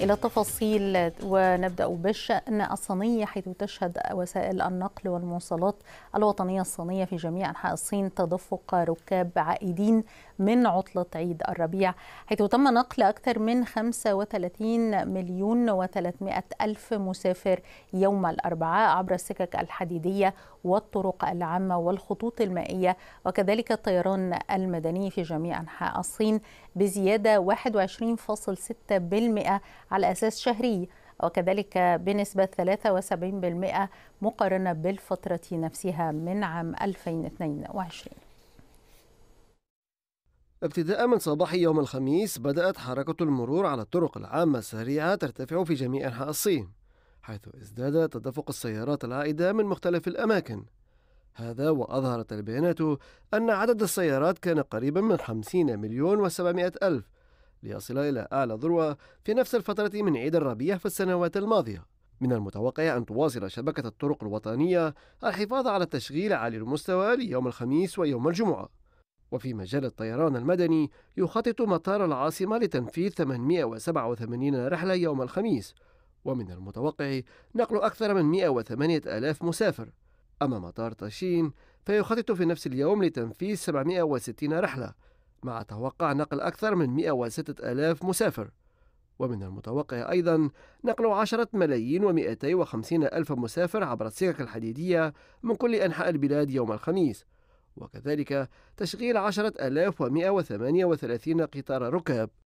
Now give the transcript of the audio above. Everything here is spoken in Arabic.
إلى تفاصيل ونبدأ بالشأن الصيني حيث تشهد وسائل النقل والمواصلات الوطنية الصينية في جميع أنحاء الصين تدفق ركاب عائدين من عطلة عيد الربيع حيث تم نقل أكثر من 35 مليون و300 ألف مسافر يوم الأربعاء عبر السكك الحديدية والطرق العامة والخطوط المائية وكذلك الطيران المدني في جميع أنحاء الصين بزيادة 21.6% على أساس شهري وكذلك بنسبة 73% مقارنة بالفترة نفسها من عام 2022 ابتداء من صباح يوم الخميس بدأت حركة المرور على الطرق العامة السريعة ترتفع في جميع أنحاء الصين حيث ازداد تدفق السيارات العائدة من مختلف الأماكن هذا وأظهرت البيانات أن عدد السيارات كان قريبا من 50 مليون و700 ألف ليصل إلى أعلى ذروة في نفس الفترة من عيد الربيع في السنوات الماضية من المتوقع أن تواصل شبكة الطرق الوطنية الحفاظ على التشغيل عالي المستوى ليوم الخميس ويوم الجمعة وفي مجال الطيران المدني يخطط مطار العاصمة لتنفيذ 887 رحلة يوم الخميس ومن المتوقع نقل أكثر من 108 ألاف مسافر أما مطار تاشين فيخطط في نفس اليوم لتنفيذ 760 رحلة مع توقع نقل أكثر من 106 ألاف مسافر ومن المتوقع أيضا نقل 10 ملايين و250 ألف مسافر عبر السكك الحديدية من كل أنحاء البلاد يوم الخميس وكذلك تشغيل 10138 قطار ركاب